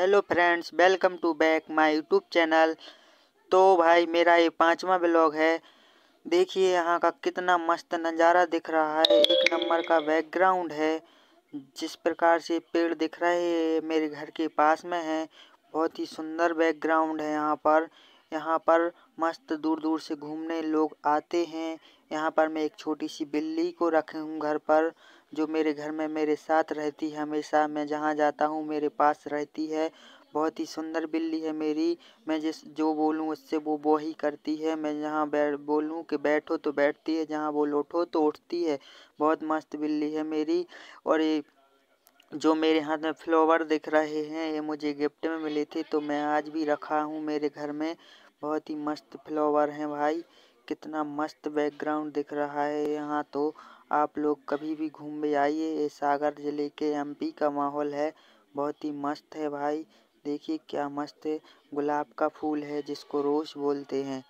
Hello friends welcome to back my YouTube channel तो भाई मेरा ये पांचवा ब्लॉग है देखिए यहाँ का कितना मस्त नज़ारा दिख रहा है एक नंबर का बैकग्राउंड है जिस प्रकार से पेड़ दिख रहे हैं मेरे घर के पास में है बहुत ही सुंदर बैकग्राउंड है यहाँ पर यहाँ पर मस्त दूर-दूर से घूमने लोग आते हैं। यहाँ पर मैं एक छोटी सी बिल्ली को रखे हूँ घर पर जो मेरे घर में मेरे साथ रहती है हमेशा। मैं जहाँ जाता हूँ मेरे पास रहती है। बहुत ही सुंदर बिल्ली है मेरी। मैं जिस जो बोलूँ उससे वो वो ही करती है। मैं जहाँ बैठ बोलूँ कि बैठो तो बैठती है। जहाँ बोलो उठो तो उठती है। बहुत मस्त बिल्ली है मेरी और ये जो मेरे हाथ में फ्लावर दिख रहे हैं ये मुझे गिफ्ट में मिले थे तो मैं आज भी रखा हूँ मेरे घर में। बहुत ही मस्त फ्लावर है भाई कितना मस्त बैकग्राउंड दिख रहा है यहाँ तो आप लोग कभी भी घूमने आइए ये सागर जिले के एम.पी. का माहौल है बहुत ही मस्त है भाई देखिए क्या मस्त गुलाब का फूल है जिसको रोज बोलते हैं।